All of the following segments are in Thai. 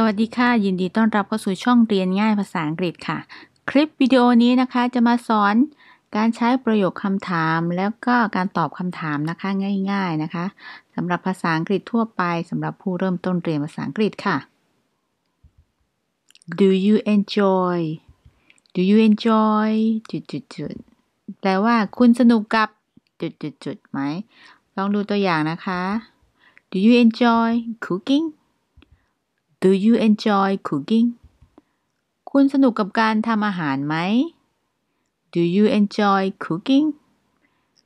สวัสดีค่ะ ยินดีต้อนรับเข้าสู่ช่องเรียนง่ายภาษาอังกฤษค่ะ คลิปวิดีโอนี้นะคะจะมาสอน การใช้ประโยคคำถาม แล้วก็การตอบคำถาม นะคะ ง่ายๆ นะคะสำหรับภาษาอังกฤษทั่วไปสำหรับผู้เริ่มต้นเรียนภาษาอังกฤษค่ะ Do you enjoy Do you enjoy จุดจุดจุดแปลว่าคุณสนุกกับจุดจุดจุดไหมลองดูตัวอย่างนะคะ Do you enjoy cooking Do you enjoy cooking คุณสนุกกับการทำอาหารไหม Do you enjoy cooking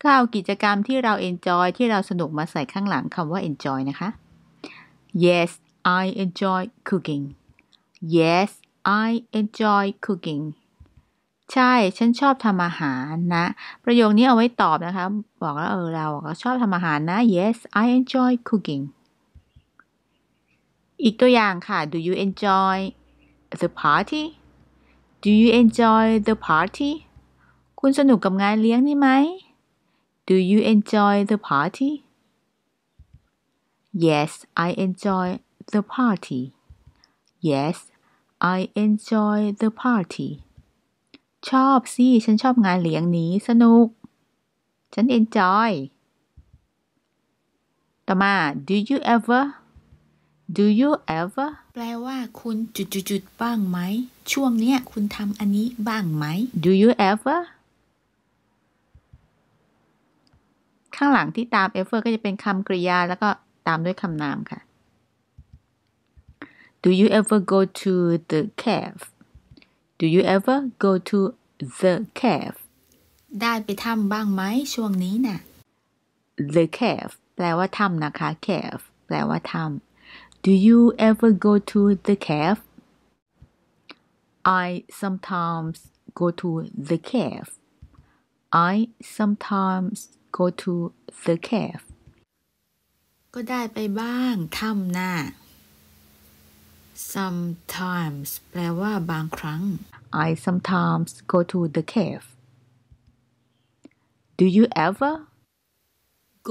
ก็เอากิจกรรมที่เรา enjoy ที่เราสนุกมาใส่ข้างหลังคำว่า enjoy นะคะ Yes I enjoy cooking Yes I enjoy cooking ใช่ ฉันชอบทำอาหารนะ ประโยคนี้เอาไว้ตอบนะคะ บอกว่าเออเรา ก็ชอบทำอาหารนะ Yes I enjoy cooking อีกตัวอย่างค่ะ Do you enjoy the party Do you enjoy the party คุณสนุกกับงานเลี้ยงนี่ไหม Do you enjoy the party Yes I enjoy the party Yes I enjoy the party ชอบสิ ฉันชอบงานเลี้ยงนี้สนุก ฉัน enjoy ต่อมา Do you ever Do you ever แปลว่าคุณจุดจุดบ้างไหม ช่วงเนี้ย คุณทำอันนี้บ้างไหม Do you ever ข้างหลังที่ตาม ever ก็จะเป็นคำกริยาแล้วก็ตามด้วยคำนามค่ะ Do you ever go to the cave Do you ever go to the cave ได้ไปถ้ำบ้างไหม ช่วงนี้นะ่ะ The cave แปลว่าถ้ำนะคะ cave แปลว่าถ้ำ Do you ever go to the cave? I sometimes go to the cave. I sometimes go to the cave ก็ได้ไปบ้างถ้ำน่ะ sometimes แปลว่าบางครั้ง I sometimes go to the cave Do you ever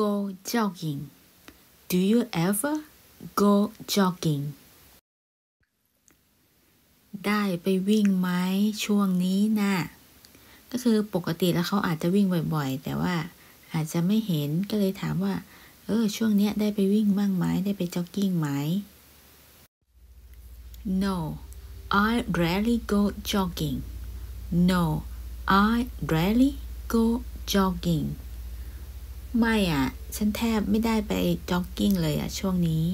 go jogging Do you ever go jogging ได้ไปวิ่งไหมช่วงนี้นะ่ะ ก็คือปกติแล้วเขาอาจจะวิ่งบ่อย ๆ แต่ว่าอาจจะไม่เห็นก็เลยถามว่า เออช่วงเนี้ยได้ไปวิ่งบ้างไหมได้ไปจ็อกกิ้งไหม No I rarely go jogging No I rarely go jogging ไม่อะ่ะ ฉันแทบไม่ได้ไปจ็อกกิ้งเลยอะ่ะ ช่วงนี้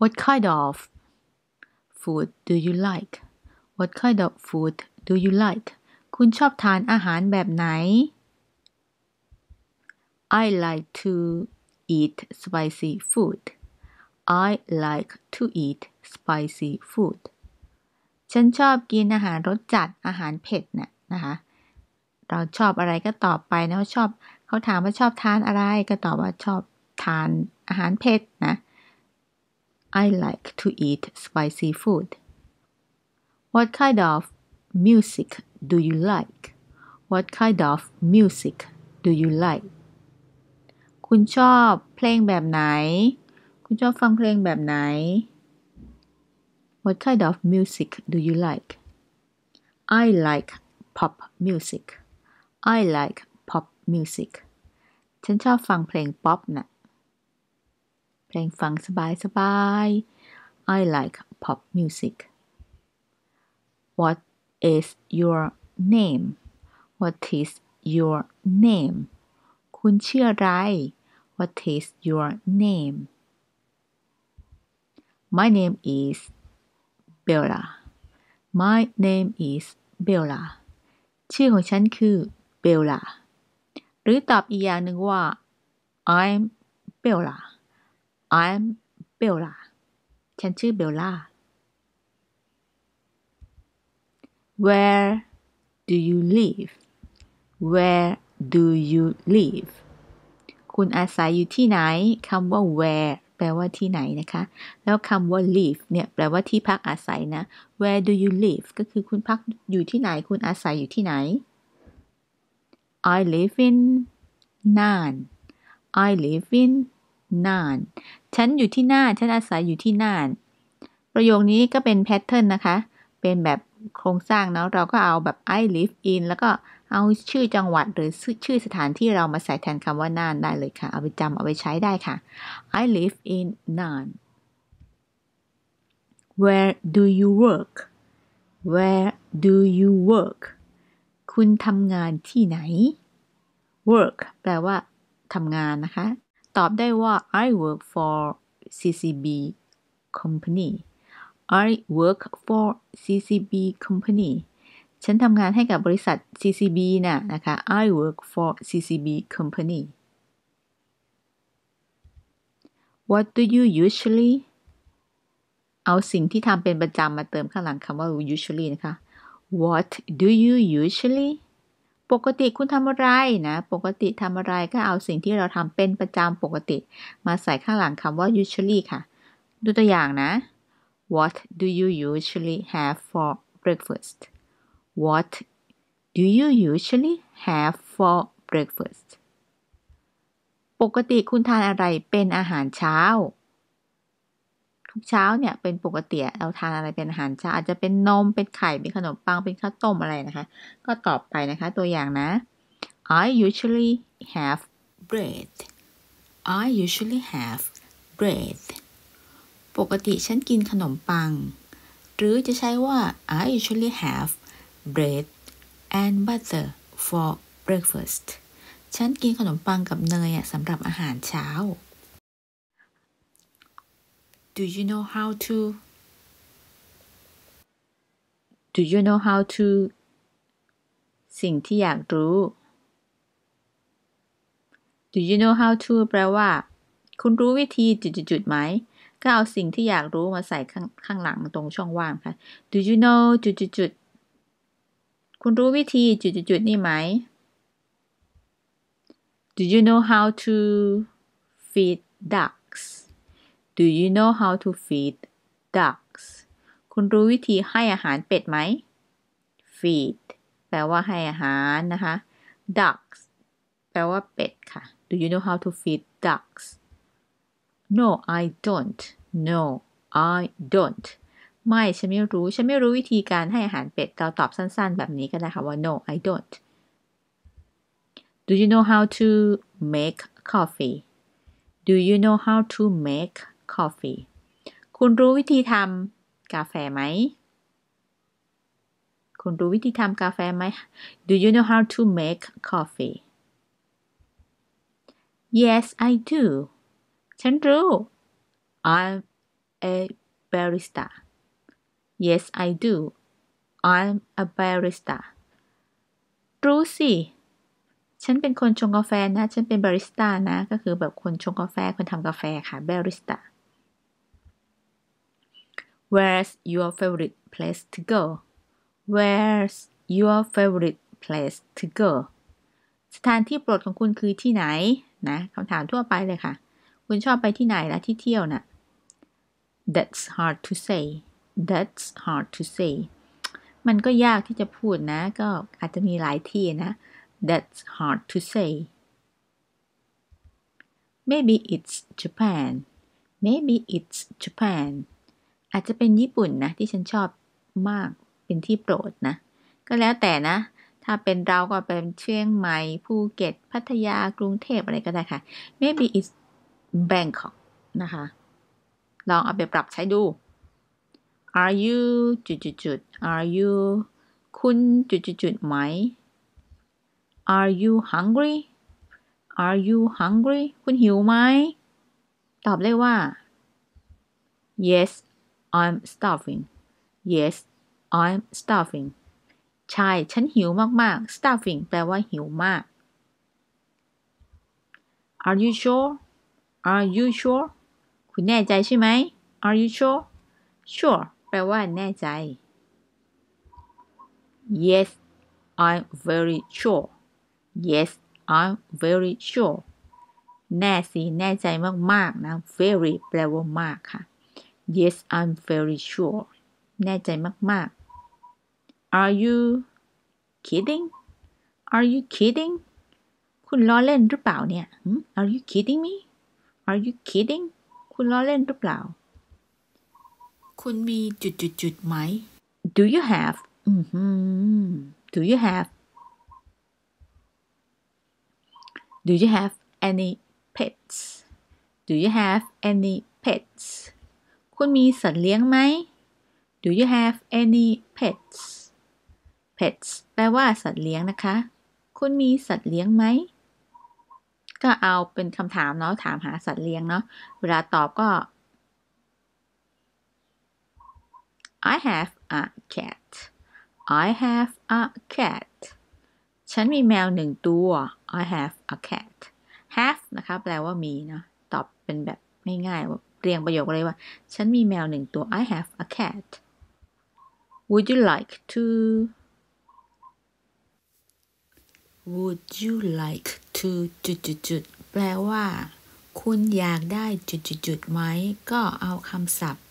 What kind of food do you like What kind of food do you like คุณชอบทานอาหารแบบไหน I like to eat spicy food I like to eat spicy food ฉันชอบกินอาหารรสจัดอาหารเผ็ดน่ะนะคะเราชอบอะไรก็ตอบไปนะว่าชอบ เขาถามว่าชอบทานอะไรก็ตอบว่าชอบทานอาหารเผ็ดนะ I like to eat spicy food. What kind of music do you like? What kind of music do you like? คุณชอบเพลงแบบไหน คุณชอบฟังเพลงแบบไหน What kind of music do you like? I like pop music. I like pop music. ฉันชอบฟังเพลงป๊อปนะ่ะพลงฟังสบายสบาย I like pop music What is your name What is your name คุณชื่ออะไร What is your name My name is Bella My name is Bella ชื่อของฉันคือเบลล่าหรือตอบอีกอย่างหนึ่งว่า I'm Bella I'm Bella ฉันชื่อเบลล่า Where do you live Where do you live คุณอาศัยอยู่ที่ไหน คำว่า where แปลว่าที่ไหนนะคะ แล้วคำว่า live เนี่ย แปลว่าที่พักอาศัยนะ Where do you live ก็คือคุณพักอยู่ที่ไหน คุณอาศัยอยู่ที่ไหน I live in Nan I live in Nan ฉันอยู่ที่น่าน ฉันอาศัยอยู่ที่น่าน ประโยคนี้ก็เป็นแพทเทิร์นนะคะ เป็นแบบโครงสร้างเนาะ เราก็เอาแบบ I live in แล้วก็เอาชื่อจังหวัดหรือชื่อสถานที่เรามาใส่แทนคำว่าน่านได้เลยค่ะ เอาไปจำเอาไปใช้ได้ค่ะ I live in น่าน Where do you work Where do you work คุณทำงานที่ไหน work แปลว่าทำงานนะคะตอบได้ว่า I work for CCB company I work for CCB company ฉันทำงานให้กับบริษัท CCB น่ะนะคะ I work for CCB company What do you usually เอาสิ่งที่ทำเป็นประจำมาเติมข้างหลังคำว่า usually นะคะ What do you usually ปกติคุณทำอะไรนะ ปกติทำอะไรก็เอาสิ่งที่เราทำเป็นประจำปกติ มาใส่ข้างหลังคำว่า usually ค่ะ ดูตัวอย่างนะ What do you usually have for breakfast What do you usually have for breakfast ปกติคุณทานอะไรเป็นอาหารเช้าุกเช้าเนี่ย เป็นปกติเราทานอะไรเป็นอาหารเช้า อาจจะเป็นนมเป็นไข่เป็นขนมปังเป็นข้าวต้มอะไรนะคะ ก็ตอบไปนะคะตัวอย่างนะ I usually have bread I usually have bread ปกติ ฉันกินขนมปัง หรือจะใช้ว่า I usually have bread and butter for breakfast ฉันกินขนมปังกับเนยสำหรับอาหารเช้า Do you know how to? Do you know how to? สิ่งที่อยากรู้ Do you know how to แปลว่า คุณรู้วิธีจุดๆไหมก็เอาสิ่งที่อยากรู้มาใส่ข้างางหลังตรงช่องว่างค่ะ Do you know จุดๆคุณรู้วิธีจุดๆนี่ไหม Do you know how to feed duck Do you know how to feed ducks คุณรู้วิธีให้อาหารเป็ดไหม feed แปลว่าให้อาหารนะคะ ducks แปลว่าเป็ดค่ะ Do you know how to feed ducks No I don't No I don't ไม่ ฉันไม่รู้ ฉันไม่รู้วิธีการให้อาหารเป็ด เราตอบสั้นๆแบบนี้ก็ได้ค่ะ ว่า no I don't Do you know how to make coffee Do you know how to make coffee คุณรู้วิธีทำกาแฟไหม คุณรู้วิธีทำกาแฟไหม Do you know how to make coffee Yes I do ฉันรู้ I'm a barista Yes I do I'm a barista รู้สิ ฉันเป็นคนชงกาแฟนะ ฉันเป็นบาริสต้านะ ก็คือแบบคนชงกาแฟ คนทำกาแฟค่ะ barista Where's your favorite place to go Where's your favorite place to go สถานที่โปรดของคุณคือที่ไหน นะ คำถามทั่วไปเลยค่ะ คุณชอบไปที่ไหนและที่เที่ยวนะ่ะ That's hard to say That's hard to say มันก็ยากที่จะพูดนะ ก็อาจจะมีหลายที่นะ That's hard to say Maybe it's Japan Maybe it's Japan อาจจะเป็นญี่ปุ่นนะที่ฉันชอบมากเป็นที่โปรดนะก็แล้วแต่นะถ้าเป็นเราก็เป็นเชียงใหม่ภูเก็ตพัทยากรุงเทพอะไรก็ได้ค่ะ maybe it's Bangkok นะคะ ลองเอาไปปรับใช้ดู are you จุดจุดจุด are you คุณจุดจุดจุดไหม are you hungry are you hungry คุณหิวไหม ตอบเลยว่า yes I'm starving Yes I'm starving ใช่ ฉันหิวมากๆ starving แปลว่าหิวมาก Are you sure Are you sure คุณแน่ใจใช่ไหม Are you sure Sure แปลว่าแน่ใจ Yes I'm very sure Yes I'm very sure แน่สิ แน่ใจมากๆนะ very แปลว่ามากค่ะ Yes I'm very sure แน่ใจมากๆ Are you kidding Are you kidding คุณล้อเล่นหรือเปล่าเนี่ย hmm? Are you kidding me Are you kidding คุณล้อเล่นหรือเปล่าคุณมีจุดจุดจุดไหม Do you have mm-hmm. Do you have Do you have any pets Do you have any pets คุณมีสัตว์เลี้ยงไหม Do you have any pets pets แปลว่าสัตว์เลี้ยงนะคะ คุณมีสัตว์เลี้ยงไหม ก็เอาเป็นคำถามเนาะ ถามหาสัตว์เลี้ยงเนาะ เวลาตอบก็ I have a cat I have a cat ฉันมีแมวหนึ่งตัว I have a cat have นะคะ แปลว่ามีเนาะ ตอบเป็นแบบง่ายๆเรียงประโยคเลยว่า ฉันมีแมวหนึ่งตัว I have a cat Would you like to Would you like to จุดจุดจุด แปลว่า คุณอยากได้จุดจุดจุดไหม ก็เอาคำศัพท์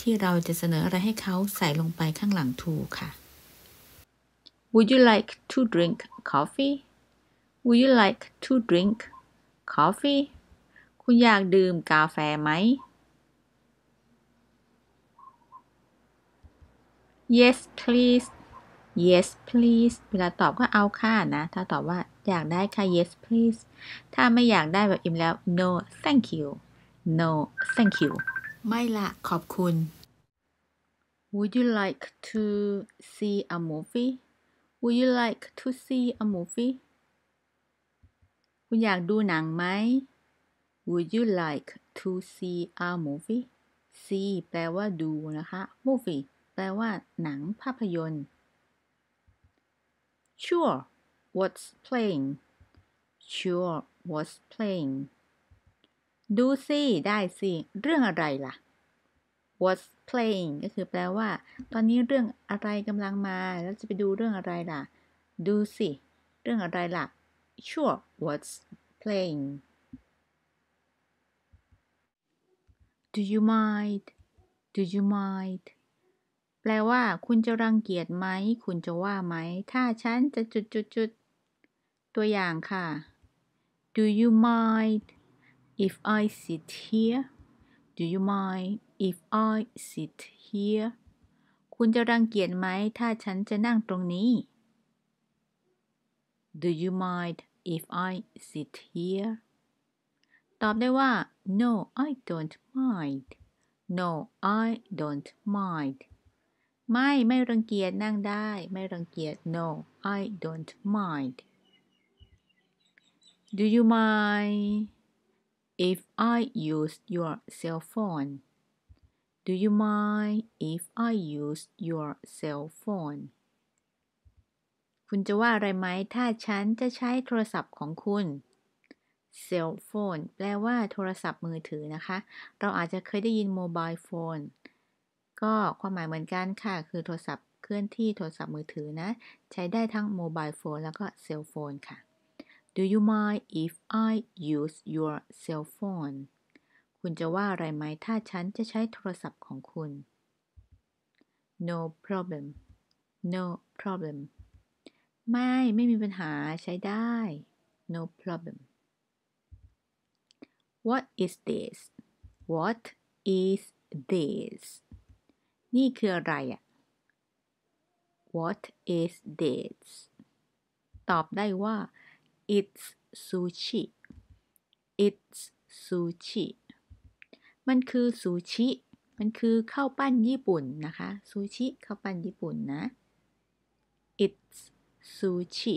ที่เราจะเสนออะไรให้เขาใส่ลงไปข้างหลังทูค่ะ Would you like to drink coffee Would you like to drink coffee คุณอยากดื่มกาแฟไหม yes please yes please เวลาตอบก็เอาค่ะนะ ถ้าตอบว่าอยากได้ค่ะ yes please ถ้าไม่อยากได้แบบอิ่มแล้ว no thank you no thank you ไม่ละขอบคุณ Would you like to see a movie Would you like to see a movie คุณอยากดูหนังไหม Would you like to see a movie see แปลว่า ดูนะคะ movie แปลว่า หนังภาพยนตร์ Sure what's playing Sure what's playing ดูสิได้สิ เรื่องอะไรล่ะ What's playing ก็คือแปลว่า ตอนนี้เรื่องอะไรกำลังมา แล้วจะไปดูเรื่องอะไรล่ะดูสิเรื่องอะไรล่ะ Sure what's playing do you mind do you mind แปลว่า คุณจะรังเกียจไหม คุณจะว่าไหม ถ้าฉันจะจุดจุดจุดตัวอย่างค่ะ do you mind if I sit here do you mind if I sit here คุณจะรังเกียจไหม ถ้าฉันจะนั่งตรงนี้ Do you mind if I sit here ตอบได้ว่า no I don't mind no I don't mind ไม่ไม่รังเกียจนั่งได้ไม่รังเกียจ no I don't mind Do you mind if I use your cell phone Do you mind if I use your cell phone คุณจะว่าอะไรไหมถ้าฉันจะใช้โทรศัพท์ของคุณเซลโฟนแปลว่าโทรศัพท์มือถือนะคะ เราอาจจะเคยได้ยินโมบายโฟน ก็ความหมายเหมือนกันค่ะ คือโทรศัพท์เคลื่อนที่โทรศัพท์มือถือนะ ใช้ได้ทั้งโมบายโฟนแล้วก็เซลโฟนค่ะ Do you mind if I use your cell phone คุณจะว่าอะไรไหมถ้าฉันจะใช้โทรศัพท์ของคุณ No problem No problem ไม่ ไม่มีปัญหา ใช้ได้ No problem what is this what is this นี่คืออะไรอะ what is this ตอบได้ว่า it's sushi it's sushi มันคือซูชิ มันคือข้าวปั้นญี่ปุ่นนะคะ ซูชิข้าวปั้นญี่ปุ่นนะ it's sushi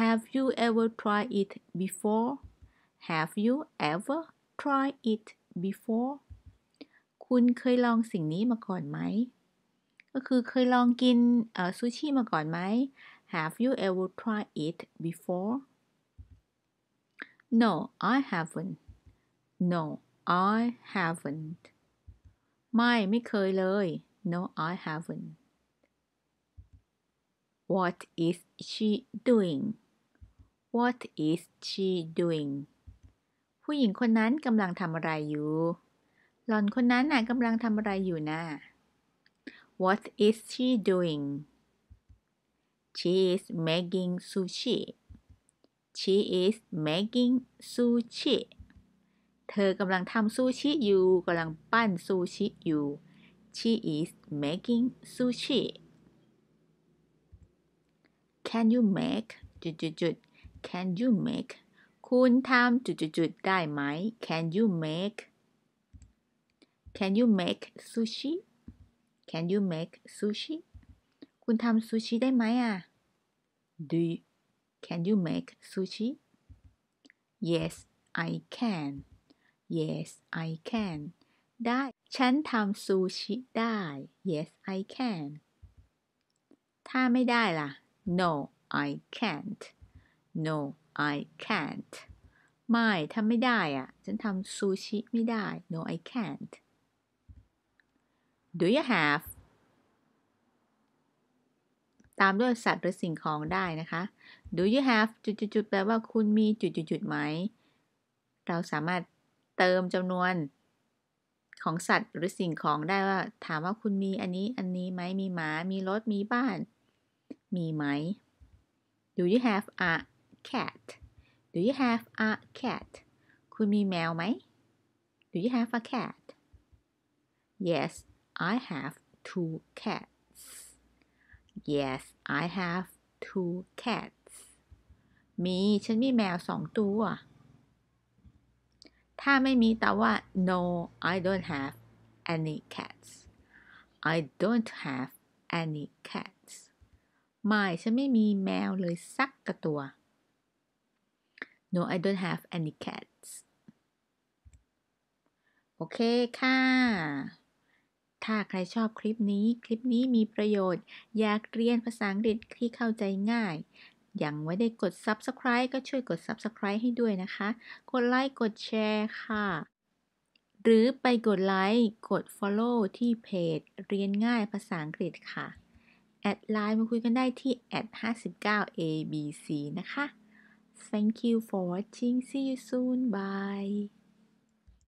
Have you ever tried it before Have you ever tried it before คุณเคยลองสิ่งนี้มาก่อนไหม ก็คือเคยลองกินซูชิมาก่อนไหม Have you ever tried it before No I haven't No I haven't ไม่ไม่เคยเลย No I haven't What is she doing What is she doing ผู้หญิงคนนั้นกำลังทำอะไรอยู่ หล่อนคนนั้นน่ะกำลังทำอะไรอยู่นะ What is she doing She is making sushi She is making sushi เธอกำลังทำซูชิอยู่กำลังปั้นซูชิอยู่ She is making sushi Can you make จุดจุดจุด Can you make คุณทำจุดๆได้ไหม Can you make Can you make sushi Can you make sushi คุณทำซูชิได้ไหมอ่ะ Do you, Can you make sushi Yes I can Yes I can ได้ ฉันทำซูชิได้ Yes I can ถ้าไม่ได้ล่ะ No I can't No I can't ไม่ทำไม่ได้อะฉันทำซูชิไม่ได้ No I can't Do you have ตามด้วยสัตว์หรือสิ่งของได้นะคะ Do you have จุดๆแปลว่าคุณมีจุดๆไหม เราสามารถเติมจำนวนของสัตว์หรือสิ่งของได้ว่าถามว่าคุณมีอันนี้อันนี้ไหมมีหมา มีรถ มีบ้าน มีไหม Do you have a cat Do you have a cat คุณมีแมวไหม Do you have a cat Yes I have two cats Yes I have two cats มี ฉันมีแมวสองตัว ถ้าไม่มีแต่ว่า No I don't have any cats I don't have any cats ไม่ ฉันไม่มีแมวเลยสักกระตัว no I don't have any cats โอเคค่ะ ถ้าใครชอบคลิปนี้ คลิปนี้มีประโยชน์ อยากเรียนภาษาอังกฤษที่เข้าใจง่ายยังไม่ได้กด subscribe ก็ช่วยกด subscribe ให้ด้วยนะคะ กดไลค์กดแชร์ค่ะ หรือไปกดไลค์กด follow ที่เพจ เรียนง่ายภาษาอังกฤษค่ะ แอดไลน์มาคุยกันได้ที่ a 5 9 abc นะคะ Thank you for watching. See you soon. Bye.